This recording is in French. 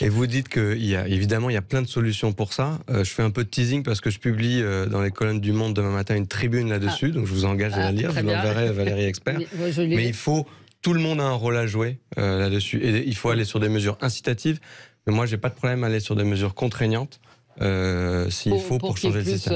Et vous dites qu'il y a évidemment il y a plein de solutions pour ça. Euh, je fais un peu de teasing parce que je publie euh, dans les colonnes du Monde demain matin une tribune là-dessus, ah. donc je vous engage à la ah, lire. Je l'enverrai à Valérie Expert. Mais il faut tout le monde a un rôle à jouer euh, là-dessus. Et il faut aller sur des mesures incitatives. Mais moi, j'ai pas de problème à aller sur des mesures contraignantes s'il faut pour, pour changer le système.